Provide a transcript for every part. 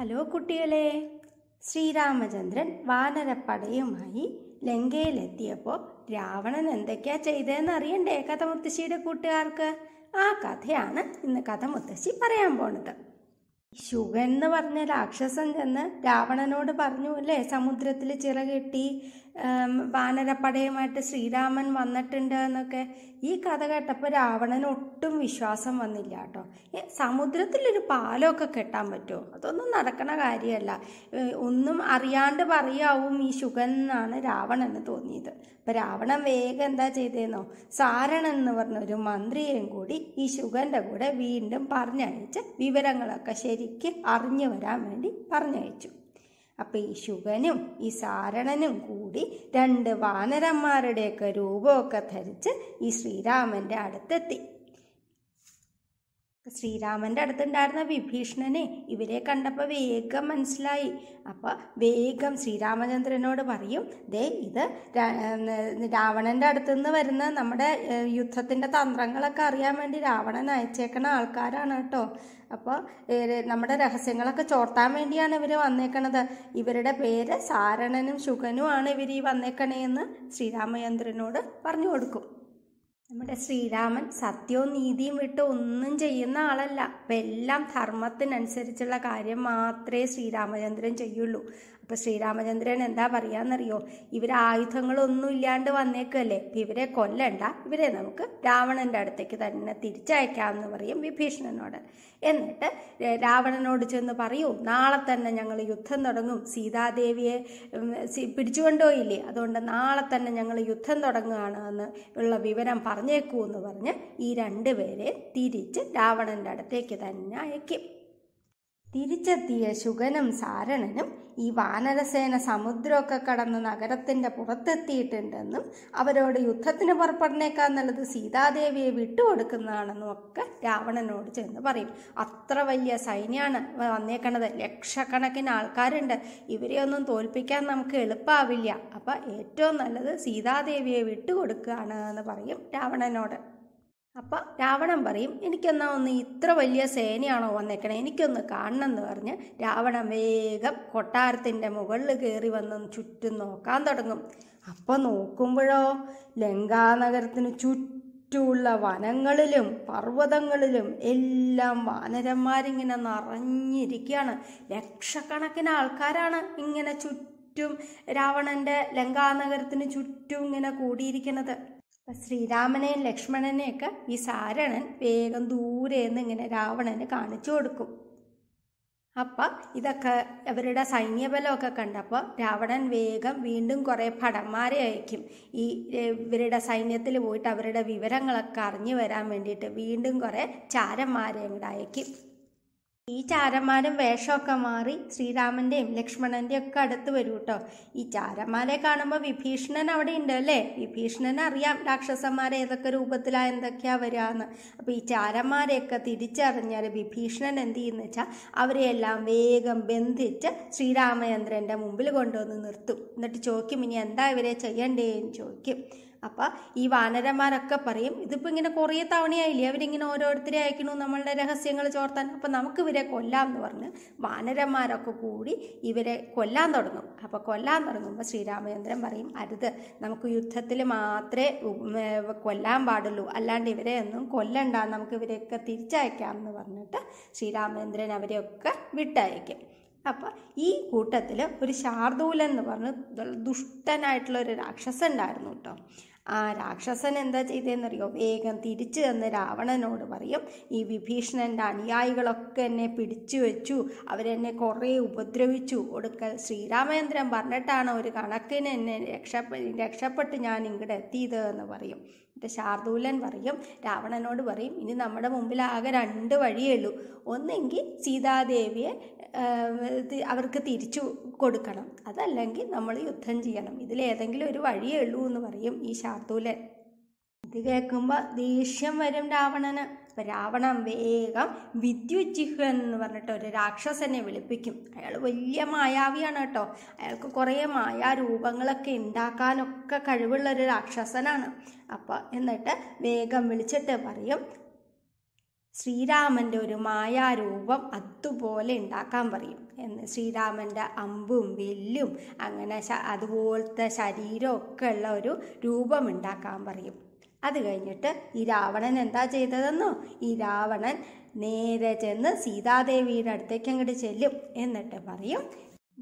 hello കുട്ടികളെ ശ്രീരാമചന്ദ്രൻ വാനരപ്പടയുമായി ലങ്കയിലെത്തിയപ്പോൾ രാവണൻ എന്തൊക്കെയാ ചെയ്തതെന്ന് അറിയണ്ടേ കഥ മുത്തശ്ശിയുടെ കൂട്ടുകാർക്ക് ആ കഥയാണ് ഇന്ന് കഥ മുത്തശ്ശി പറയാൻ പോണത് ശുഗൻ എന്ന് പറഞ്ഞ രാക്ഷസൻ ചെന്ന് രാവണനോട് പറഞ്ഞു അല്ലേ സമുദ്രത്തിൽ ചിറകെട്ടി വാനരപ്പടയുമായിട്ട് ശ്രീരാമൻ വന്നിട്ടുണ്ട് എന്നൊക്കെ ഈ കഥ കേട്ടപ്പോൾ രാവണന് ഒട്ടും വിശ്വാസം വന്നില്ല കേട്ടോ സമുദ്രത്തിലൊരു പാലമൊക്കെ കെട്ടാൻ പറ്റുമോ അതൊന്നും നടക്കണ കാര്യമല്ല ഒന്നും അറിയാണ്ട് പറയാവും ഈ ശുഗൻ എന്നാണ് രാവണന് തോന്നിയത് അപ്പം രാവണൻ വേഗം എന്താ ചെയ്തേന്നോ സാരണൻ എന്ന് പറഞ്ഞൊരു മന്ത്രിയെയും കൂടി ഈ ശുഗൻ്റെ കൂടെ വീണ്ടും പറഞ്ഞയച്ച് വിവരങ്ങളൊക്കെ ശരിക്ക് അറിഞ്ഞു വരാൻ വേണ്ടി പറഞ്ഞയച്ചു അപ്പം ഈ ശുഗനും ഈ സാരണനും കൂടി രണ്ട് വാനരന്മാരുടെയൊക്കെ രൂപമൊക്കെ ധരിച്ച് ഈ ശ്രീരാമൻ്റെ അടുത്തെത്തി ശ്രീരാമൻ്റെ അടുത്തുണ്ടായിരുന്ന വിഭീഷണനെ ഇവരെ കണ്ടപ്പോൾ വേഗം മനസ്സിലായി അപ്പോൾ വേഗം ശ്രീരാമചന്ദ്രനോട് പറയും ദേ ഇത് രാവണൻ്റെ അടുത്തുനിന്ന് നിന്ന് വരുന്ന നമ്മുടെ യുദ്ധത്തിൻ്റെ തന്ത്രങ്ങളൊക്കെ അറിയാൻ വേണ്ടി രാവണൻ അയച്ചേക്കണ ആൾക്കാരാണ് കേട്ടോ അപ്പോൾ നമ്മുടെ രഹസ്യങ്ങളൊക്കെ ചോർത്താൻ വേണ്ടിയാണ് ഇവർ വന്നേക്കണത് ഇവരുടെ പേര് സാരണനും ശുഖനുമാണ് ഇവർ ഈ എന്ന് ശ്രീരാമചന്ദ്രനോട് പറഞ്ഞു കൊടുക്കും ശ്രീരാമൻ സത്യവും നീതിയും വിട്ട് ഒന്നും ചെയ്യുന്ന ആളല്ല അപ്പം എല്ലാം ധർമ്മത്തിനനുസരിച്ചുള്ള കാര്യം മാത്രമേ ശ്രീരാമചന്ദ്രൻ ചെയ്യുള്ളൂ അപ്പം ശ്രീരാമചന്ദ്രൻ എന്താ പറയാന്നറിയോ ഇവരെ ആയുധങ്ങളൊന്നും ഇല്ലാണ്ട് വന്നേക്കല്ലേ അപ്പം ഇവരെ കൊല്ലണ്ട ഇവരെ നമുക്ക് രാവണന്റെ അടുത്തേക്ക് തന്നെ എന്ന് പറയും വിഭീഷണനോട് എന്നിട്ട് രാവണനോട് ചെന്ന് പറയൂ നാളെ തന്നെ ഞങ്ങൾ യുദ്ധം തുടങ്ങും സീതാദേവിയെ പിടിച്ചുകൊണ്ടുപോയില്ലേ അതുകൊണ്ട് നാളെ തന്നെ ഞങ്ങൾ യുദ്ധം തുടങ്ങുകയാണ് എന്ന് ഉള്ള വിവരം പറഞ്ഞേക്കൂ എന്ന് പറഞ്ഞ് ഈ രണ്ടുപേരെ തിരിച്ച് രാവണന്റെ അടുത്തേക്ക് തന്നെ അയക്കും തിരിച്ചെത്തിയ ശുഗനും സാരണനും ഈ വാനരസേന സമുദ്രമൊക്കെ കടന്ന് നഗരത്തിന്റെ പുറത്തെത്തിയിട്ടുണ്ടെന്നും അവരോട് യുദ്ധത്തിന് പുറപ്പെടുന്നേക്കാൾ നല്ലത് സീതാദേവിയെ വിട്ടുകൊടുക്കുന്നതാണെന്നും ഒക്കെ രാവണനോട് ചെന്ന് പറയും അത്ര വലിയ സൈന്യമാണ് വന്നേക്കണത് ലക്ഷക്കണക്കിന് ആൾക്കാരുണ്ട് ഇവരെ ഒന്നും തോൽപ്പിക്കാൻ നമുക്ക് എളുപ്പമാവില്ല അപ്പം ഏറ്റവും നല്ലത് സീതാദേവിയെ വിട്ടുകൊടുക്കുകയാണ് എന്ന് പറയും രാവണനോട് അപ്പൊ രാവണൻ പറയും എനിക്കെന്നാ ഒന്ന് ഇത്ര വലിയ സേനയാണോ വന്നേക്കണേ എനിക്കൊന്ന് കാണണം എന്ന് പറഞ്ഞ് രാവണൻ വേഗം കൊട്ടാരത്തിൻ്റെ മുകളിൽ കയറി വന്ന് ചുറ്റും നോക്കാൻ തുടങ്ങും അപ്പൊ നോക്കുമ്പോഴോ ലങ്കാനഗരത്തിന് ചുറ്റുമുള്ള വനങ്ങളിലും പർവ്വതങ്ങളിലും എല്ലാം വാനരന്മാരിങ്ങനെ നിറഞ്ഞിരിക്കുകയാണ് ലക്ഷക്കണക്കിന് ആൾക്കാരാണ് ഇങ്ങനെ ചുറ്റും രാവണൻ്റെ ലങ്കാനഗരത്തിന് ചുറ്റും ഇങ്ങനെ കൂടിയിരിക്കുന്നത് അപ്പം ശ്രീരാമനെയും ലക്ഷ്മണനെയൊക്കെ ഈ സാരണൻ വേഗം ദൂരെ നിന്ന് ഇങ്ങനെ രാവണന് കാണിച്ചു കൊടുക്കും അപ്പം ഇതൊക്കെ അവരുടെ സൈന്യബലമൊക്കെ കണ്ടപ്പോൾ രാവണൻ വേഗം വീണ്ടും കുറേ ഭടന്മാരെ അയക്കും ഈ ഇവരുടെ സൈന്യത്തിൽ പോയിട്ട് അവരുടെ വിവരങ്ങളൊക്കെ അറിഞ്ഞു വരാൻ വേണ്ടിയിട്ട് വീണ്ടും കുറേ ചാരന്മാരെ അങ്ങോട്ട് അയക്കും ഈ ചാരന്മാരും വേഷമൊക്കെ മാറി ശ്രീരാമൻ്റെയും ലക്ഷ്മണൻ്റെയും ഒക്കെ അടുത്ത് വരും കേട്ടോ ഈ ചാരന്മാരെ കാണുമ്പോൾ വിഭീഷണൻ അവിടെ ഉണ്ട് അല്ലേ വിഭീഷണൻ അറിയാം രാക്ഷസന്മാരെ ഏതൊക്കെ രൂപത്തിലാ എന്തൊക്കെയാണ് വരികയെന്ന് അപ്പോൾ ഈ ചാരന്മാരെയൊക്കെ തിരിച്ചറിഞ്ഞാൽ വിഭീഷണൻ എന്ത് ചെയ്യുന്നു വെച്ചാൽ അവരെയെല്ലാം വേഗം ബന്ധിച്ച് ശ്രീരാമചന്ദ്രൻ്റെ മുമ്പിൽ കൊണ്ടുവന്ന് നിർത്തും എന്നിട്ട് ചോദിക്കും ഇനി എന്താ ഇവരെ ചെയ്യണ്ടേന്ന് എന്ന് ചോദിക്കും അപ്പൊ ഈ വാനരന്മാരൊക്കെ പറയും ഇതിപ്പോ ഇങ്ങനെ കുറേ തവണയായില്ലേ അവരിങ്ങനെ ഓരോരുത്തരെ അയക്കണു നമ്മളുടെ രഹസ്യങ്ങൾ ചോർത്താൻ അപ്പൊ നമുക്ക് ഇവരെ കൊല്ലാം എന്ന് പറഞ്ഞ് വാനരന്മാരൊക്കെ കൂടി ഇവരെ കൊല്ലാൻ തുടങ്ങും അപ്പോൾ കൊല്ലാൻ തുടങ്ങുമ്പോൾ ശ്രീരാമചന്ദ്രൻ പറയും അരുത് നമുക്ക് യുദ്ധത്തിൽ മാത്രമേ കൊല്ലാൻ പാടുള്ളൂ അല്ലാണ്ട് ഇവരെ ഒന്നും കൊല്ലണ്ട നമുക്ക് ഇവരെയൊക്കെ തിരിച്ചയക്കാം എന്ന് പറഞ്ഞിട്ട് ശ്രീരാമചന്ദ്രൻ അവരെയൊക്കെ വിട്ടയക്കും അപ്പോൾ ഈ കൂട്ടത്തിൽ ഒരു ശാർദൂലൻ എന്ന് പറഞ്ഞ് ദുഷ്ടനായിട്ടുള്ള ഒരു രാക്ഷസൻ ഉണ്ടായിരുന്നു കേട്ടോ ആ രാക്ഷസൻ എന്താ ചെയ്തതെന്നറിയോ വേഗം തിരിച്ചു തന്ന് രാവണനോട് പറയും ഈ വിഭീഷണൻ്റെ അനുയായികളൊക്കെ എന്നെ പിടിച്ചു വെച്ചു അവരെന്നെ കുറേ ഉപദ്രവിച്ചു ഒടുക്കൽ ശ്രീരാമേന്ദ്രൻ പറഞ്ഞിട്ടാണ് ഒരു കണക്കിന് എന്നെ രക്ഷ രക്ഷപ്പെട്ട് ഞാൻ ഇങ്ങോട്ട് എത്തിയത് എന്ന് പറയും എന്നിട്ട് ശാർദൂലൻ പറയും രാവണനോട് പറയും ഇനി നമ്മുടെ മുമ്പിൽ ആകെ രണ്ട് വഴിയേ ഉള്ളൂ ഒന്നെങ്കിൽ സീതാദേവിയെ അവർക്ക് തിരിച്ചു കൊടുക്കണം അതല്ലെങ്കിൽ നമ്മൾ യുദ്ധം ചെയ്യണം ഇതിലേതെങ്കിലും ഒരു വഴിയേ ഉള്ളൂ എന്ന് പറയും ഈ ശാർദൂലൻ ഇത് കേൾക്കുമ്പോൾ ദേഷ്യം വരും രാവണന് അപ്പം രാവണൻ വേഗം വിദ്യുജിഹ് എന്ന് പറഞ്ഞിട്ട് ഒരു രാക്ഷസനെ വിളിപ്പിക്കും അയാൾ വലിയ മായാവിയാണ് കേട്ടോ അയാൾക്ക് കുറേ മായാരൂപങ്ങളൊക്കെ ഉണ്ടാക്കാനൊക്കെ കഴിവുള്ള ഒരു രാക്ഷസനാണ് അപ്പോൾ എന്നിട്ട് വേഗം വിളിച്ചിട്ട് പറയും ശ്രീരാമൻ്റെ ഒരു മായാരൂപം അതുപോലെ ഉണ്ടാക്കാൻ പറയും എന്ന് ശ്രീരാമൻ്റെ അമ്പും വെല്ലും അങ്ങനെ അതുപോലത്തെ ശരീരമൊക്കെ ഉള്ള ഒരു രൂപം ഉണ്ടാക്കാൻ പറയും അത് കഴിഞ്ഞിട്ട് ഈ രാവണൻ എന്താ ചെയ്തതെന്നോ ഈ രാവണൻ നേരെ ചെന്ന് സീതാദേവിയുടെ അടുത്തേക്ക് അങ്ങോട്ട് ചെല്ലും എന്നിട്ട് പറയും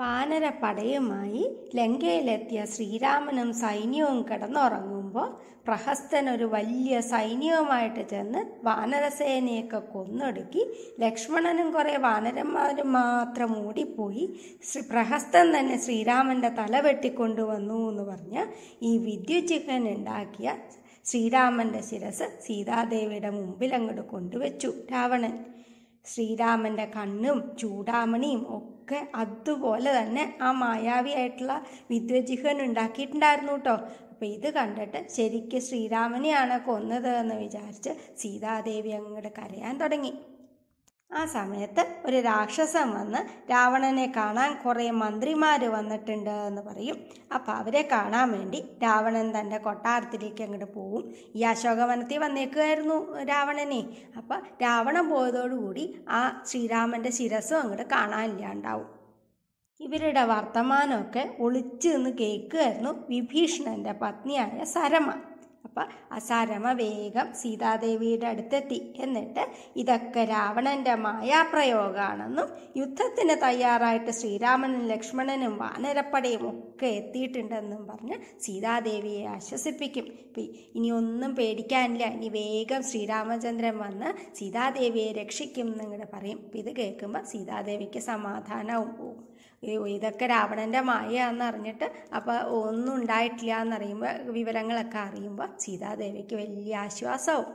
വാനരപ്പടയുമായി ലങ്കയിലെത്തിയ ശ്രീരാമനും സൈന്യവും കിടന്നുറങ്ങുമ്പോൾ പ്രഹസ്തൻ ഒരു വലിയ സൈന്യവുമായിട്ട് ചെന്ന് വാനരസേനയൊക്കെ കൊന്നൊടുക്കി ലക്ഷ്മണനും കുറേ വാനരന്മാരും മാത്രം ഓടിപ്പോയി ശ്രീ പ്രഹസ്തൻ തന്നെ ശ്രീരാമൻ്റെ തല വെട്ടിക്കൊണ്ടുവന്നു എന്ന് പറഞ്ഞ ഈ വിദ്യുചിഹ്നൻ ഉണ്ടാക്കിയ ശ്രീരാമന്റെ ശിരസ് സീതാദേവിയുടെ മുമ്പിൽ അങ്ങോട്ട് കൊണ്ടുവച്ചു രാവണൻ ശ്രീരാമന്റെ കണ്ണും ചൂടാമണിയും ഒക്കെ അതുപോലെ തന്നെ ആ മായാവിയായിട്ടുള്ള വിദ്വജിഹൻ ഉണ്ടാക്കിയിട്ടുണ്ടായിരുന്നു കേട്ടോ അപ്പം ഇത് കണ്ടിട്ട് ശരിക്കും ശ്രീരാമനെയാണ് കൊന്നത് എന്ന് വിചാരിച്ച് സീതാദേവി അങ്ങോട്ട് കരയാൻ തുടങ്ങി ആ സമയത്ത് ഒരു രാക്ഷസൻ വന്ന് രാവണനെ കാണാൻ കുറേ മന്ത്രിമാർ വന്നിട്ടുണ്ട് എന്ന് പറയും അപ്പോൾ അവരെ കാണാൻ വേണ്ടി രാവണൻ തൻ്റെ കൊട്ടാരത്തിലേക്ക് അങ്ങോട്ട് പോവും ഈ അശോകവനത്തിൽ വന്നേക്കുമായിരുന്നു രാവണനെ അപ്പോൾ രാവണൻ പോയതോടുകൂടി ആ ശ്രീരാമൻ്റെ ശിരസും അങ്ങോട്ട് കാണാനില്ലാണ്ടാവും ഇവരുടെ വർത്തമാനമൊക്കെ ഒളിച്ചു നിന്ന് കേൾക്കുമായിരുന്നു വിഭീഷണൻ്റെ പത്നിയായ സരമ അപ്പം അസാരമ വേഗം സീതാദേവിയുടെ അടുത്തെത്തി എന്നിട്ട് ഇതൊക്കെ രാവണന്റെ മായാപ്രയോഗമാണെന്നും യുദ്ധത്തിന് തയ്യാറായിട്ട് ശ്രീരാമനും ലക്ഷ്മണനും വാനരപ്പടയും ഒക്കെ എത്തിയിട്ടുണ്ടെന്നും പറഞ്ഞ് സീതാദേവിയെ ആശ്വസിപ്പിക്കും ഇനി ഒന്നും പേടിക്കാനില്ല ഇനി വേഗം ശ്രീരാമചന്ദ്രൻ വന്ന് സീതാദേവിയെ രക്ഷിക്കും എന്നിങ്ങനെ പറയും ഇത് കേൾക്കുമ്പോൾ സീതാദേവിക്ക് സമാധാനവും ഇതൊക്കെ രാവണൻ്റെ മായയാണെന്ന് അറിഞ്ഞിട്ട് അപ്പോൾ ഒന്നും ഉണ്ടായിട്ടില്ല എന്നറിയുമ്പോൾ വിവരങ്ങളൊക്കെ അറിയുമ്പോൾ സീതാദേവിക്ക് വലിയ ആശ്വാസവും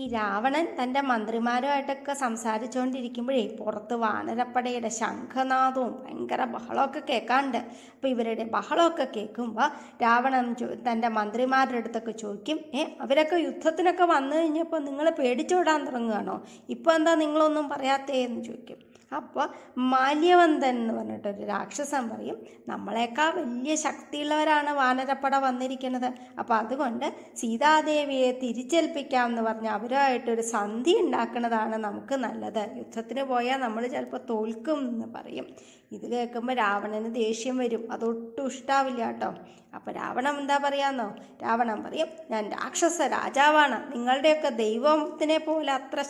ഈ രാവണൻ തൻ്റെ മന്ത്രിമാരുമായിട്ടൊക്കെ സംസാരിച്ചുകൊണ്ടിരിക്കുമ്പോഴേ പുറത്ത് വാനരപ്പടയുടെ ശംഖനാഥവും ഭയങ്കര ബഹളമൊക്കെ കേൾക്കാണ്ട് അപ്പോൾ ഇവരുടെ ബഹളമൊക്കെ കേൾക്കുമ്പോൾ രാവണൻ തൻ്റെ മന്ത്രിമാരുടെ അടുത്തൊക്കെ ചോദിക്കും ഏ അവരൊക്കെ യുദ്ധത്തിനൊക്കെ വന്നു കഴിഞ്ഞപ്പോൾ നിങ്ങൾ പേടിച്ചോടാൻ തുടങ്ങുകയാണോ ഇപ്പോൾ എന്താ നിങ്ങളൊന്നും പറയാത്തേ എന്ന് ചോദിക്കും അപ്പോൾ മാല്യവന്തൻ എന്ന് പറഞ്ഞിട്ടൊരു രാക്ഷസൻ പറയും നമ്മളെക്കാൾ വലിയ ശക്തിയുള്ളവരാണ് വാനരപ്പട വന്നിരിക്കുന്നത് അപ്പോൾ അതുകൊണ്ട് സീതാദേവിയെ തിരിച്ചേൽപ്പിക്കാം എന്ന് പറഞ്ഞ് അവരുമായിട്ടൊരു സന്ധി ഉണ്ടാക്കുന്നതാണ് നമുക്ക് നല്ലത് യുദ്ധത്തിന് പോയാൽ നമ്മൾ ചിലപ്പോൾ തോൽക്കും എന്ന് പറയും ഇത് കേൾക്കുമ്പോൾ രാവണന് ദേഷ്യം വരും അതൊട്ടും ഇഷ്ടാവില്ല കേട്ടോ അപ്പോൾ രാവണം എന്താ പറയാന്നോ രാവണൻ പറയും ഞാൻ രാക്ഷസ രാജാവാണ് നിങ്ങളുടെയൊക്കെ ദൈവത്തിനെ പോലെ അത്ര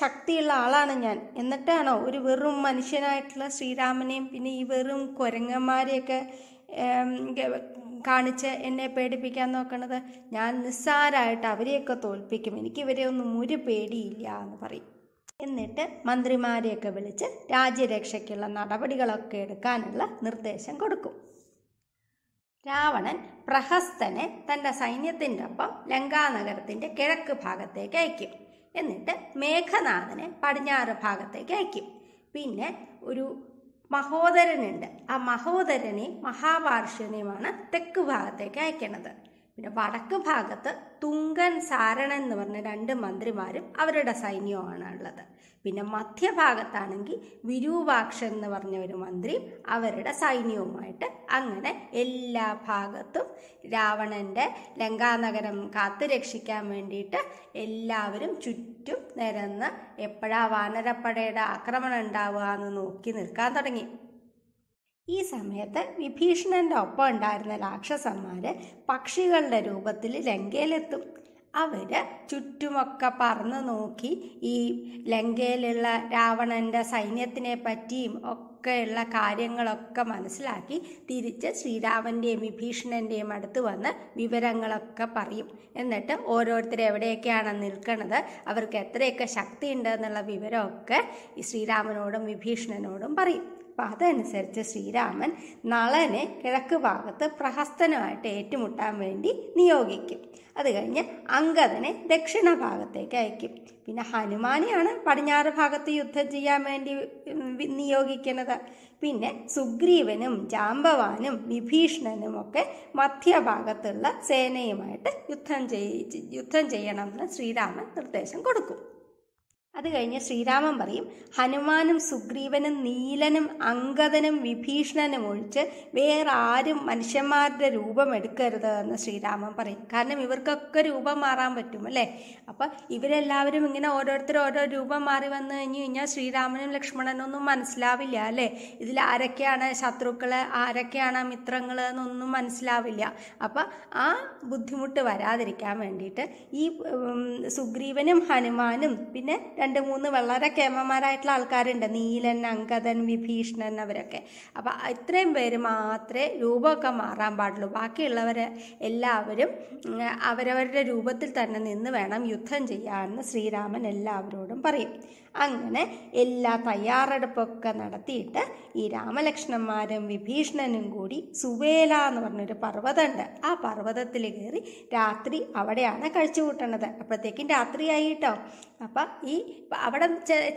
ശക്തിയുള്ള ആളാണ് ഞാൻ എന്നിട്ടാണോ ഒരു വെറും മനുഷ്യനായിട്ടുള്ള ശ്രീരാമനെയും പിന്നെ ഈ വെറും കുരങ്ങന്മാരെയൊക്കെ കാണിച്ച് എന്നെ പേടിപ്പിക്കാൻ നോക്കണത് ഞാൻ നിസ്സാരമായിട്ട് അവരെയൊക്കെ തോൽപ്പിക്കും എനിക്ക് ഇവരെ ഒന്നും ഒരു പേടിയില്ല എന്ന് പറയും എന്നിട്ട് മന്ത്രിമാരെയൊക്കെ വിളിച്ച് രാജ്യരക്ഷയ്ക്കുള്ള നടപടികളൊക്കെ എടുക്കാനുള്ള നിർദ്ദേശം കൊടുക്കും രാവണൻ പ്രഹസ്തനെ തൻ്റെ സൈന്യത്തിൻ്റെ ഒപ്പം ലങ്കാനഗരത്തിൻ്റെ കിഴക്ക് ഭാഗത്തേക്ക് അയക്കും എന്നിട്ട് മേഘനാഥനെ പടിഞ്ഞാറ് ഭാഗത്തേക്ക് അയക്കും പിന്നെ ഒരു മഹോദരനുണ്ട് ആ മഹോദരനെയും മഹാവാർഷനെയുമാണ് തെക്ക് ഭാഗത്തേക്ക് അയക്കുന്നത് പിന്നെ വടക്ക് ഭാഗത്ത് തുങ്കൻ സാരണൻ എന്ന് പറഞ്ഞ രണ്ട് മന്ത്രിമാരും അവരുടെ സൈന്യവുമാണ് ഉള്ളത് പിന്നെ മധ്യഭാഗത്താണെങ്കിൽ വിരൂപാക്ഷൻ എന്ന് പറഞ്ഞ ഒരു മന്ത്രി അവരുടെ സൈന്യവുമായിട്ട് അങ്ങനെ എല്ലാ ഭാഗത്തും രാവണൻ്റെ ലങ്കാനഗരം കാത്തു രക്ഷിക്കാൻ വേണ്ടിയിട്ട് എല്ലാവരും ചുറ്റും നിരന്ന് എപ്പോഴാ വാനരപ്പടയുടെ ആക്രമണം ഉണ്ടാവുക എന്ന് നോക്കി നിൽക്കാൻ തുടങ്ങി ഈ സമയത്ത് വിഭീഷണൻ്റെ ഒപ്പം ഉണ്ടായിരുന്ന രാക്ഷസന്മാർ പക്ഷികളുടെ രൂപത്തിൽ ലങ്കയിലെത്തും അവർ ചുറ്റുമൊക്കെ പറന്ന് നോക്കി ഈ ലങ്കയിലുള്ള രാവണൻ്റെ സൈന്യത്തിനെ പറ്റിയും ഒക്കെയുള്ള കാര്യങ്ങളൊക്കെ മനസ്സിലാക്കി തിരിച്ച് ശ്രീരാമൻ്റെയും വിഭീഷണൻ്റെയും അടുത്ത് വന്ന് വിവരങ്ങളൊക്കെ പറയും എന്നിട്ട് ഓരോരുത്തർ എവിടെയൊക്കെയാണ് നിൽക്കുന്നത് അവർക്ക് എത്രയൊക്കെ ശക്തിയുണ്ട് എന്നുള്ള വിവരമൊക്കെ ശ്രീരാമനോടും വിഭീഷണനോടും പറയും അപ്പം അതനുസരിച്ച് ശ്രീരാമൻ നളനെ കിഴക്ക് ഭാഗത്ത് പ്രഹസ്തനുമായിട്ട് ഏറ്റുമുട്ടാൻ വേണ്ടി നിയോഗിക്കും അത് കഴിഞ്ഞ് അങ്കദനെ ദക്ഷിണ ഭാഗത്തേക്ക് അയക്കും പിന്നെ ഹനുമാനെയാണ് പടിഞ്ഞാറ് ഭാഗത്ത് യുദ്ധം ചെയ്യാൻ വേണ്ടി നിയോഗിക്കുന്നത് പിന്നെ സുഗ്രീവനും ജാമ്പവാനും വിഭീഷണനും ഒക്കെ മധ്യഭാഗത്തുള്ള സേനയുമായിട്ട് യുദ്ധം ചെയ് യുദ്ധം ചെയ്യണമെന്ന് ശ്രീരാമൻ നിർദ്ദേശം കൊടുക്കും അത് കഴിഞ്ഞ് ശ്രീരാമൻ പറയും ഹനുമാനും സുഗ്രീവനും നീലനും അങ്കദനും വിഭീഷണനും ഒഴിച്ച് വേറെ ആരും മനുഷ്യന്മാരുടെ രൂപം എടുക്കരുത് എന്ന് ശ്രീരാമൻ പറയും കാരണം ഇവർക്കൊക്കെ രൂപം മാറാൻ പറ്റും അല്ലേ അപ്പം ഇവരെല്ലാവരും ഇങ്ങനെ ഓരോരുത്തർ ഓരോ രൂപം മാറി വന്നു കഴിഞ്ഞു കഴിഞ്ഞാൽ ശ്രീരാമനും ലക്ഷ്മണനും ഒന്നും മനസ്സിലാവില്ല അല്ലേ ഇതിൽ ആരൊക്കെയാണ് ശത്രുക്കൾ ആരൊക്കെയാണ് മിത്രങ്ങൾ എന്നൊന്നും മനസ്സിലാവില്ല അപ്പം ആ ബുദ്ധിമുട്ട് വരാതിരിക്കാൻ വേണ്ടിയിട്ട് ഈ സുഗ്രീവനും ഹനുമാനും പിന്നെ രണ്ട് മൂന്ന് വളരെ കേമന്മാരായിട്ടുള്ള ആൾക്കാരുണ്ട് നീലൻ അങ്കദൻ വിഭീഷണൻ അവരൊക്കെ അപ്പം ഇത്രയും പേര് മാത്രമേ രൂപമൊക്കെ മാറാൻ പാടുള്ളൂ ബാക്കിയുള്ളവരെ എല്ലാവരും അവരവരുടെ രൂപത്തിൽ തന്നെ നിന്ന് വേണം യുദ്ധം ചെയ്യാമെന്ന് ശ്രീരാമൻ എല്ലാവരോടും പറയും അങ്ങനെ എല്ലാ തയ്യാറെടുപ്പൊക്കെ നടത്തിയിട്ട് ഈ രാമലക്ഷ്ണന്മാരും വിഭീഷണനും കൂടി സുവേല എന്ന് പറഞ്ഞൊരു പർവ്വതമുണ്ട് ആ പർവ്വതത്തിൽ കയറി രാത്രി അവിടെയാണ് കഴിച്ചു കൂട്ടണത് അപ്പോഴത്തേക്കും രാത്രിയായിട്ടോ അപ്പം ഈ അവിടെ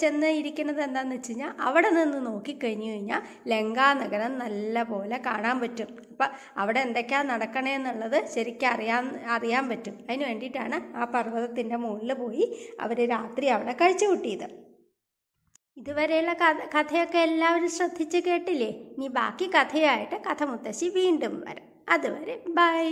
ചെന്ന് ഇരിക്കുന്നത് എന്താണെന്ന് വെച്ച് കഴിഞ്ഞാൽ അവിടെ നിന്ന് നോക്കിക്കഴിഞ്ഞു കഴിഞ്ഞാൽ ലങ്കാ നഗരം നല്ല പോലെ കാണാൻ പറ്റും അപ്പം അവിടെ എന്തൊക്കെയാണ് നടക്കണേ എന്നുള്ളത് ശരിക്കും അറിയാൻ അറിയാൻ പറ്റും അതിന് വേണ്ടിയിട്ടാണ് ആ പർവ്വതത്തിൻ്റെ മുകളിൽ പോയി അവർ രാത്രി അവിടെ കഴിച്ചു കൂട്ടിയത് ഇതുവരെയുള്ള കഥ കഥയൊക്കെ എല്ലാവരും ശ്രദ്ധിച്ച് കേട്ടില്ലേ ഇനി ബാക്കി കഥയായിട്ട് കഥ മുത്തശ്ശി വീണ്ടും വരാം അതുവരെ ബൈ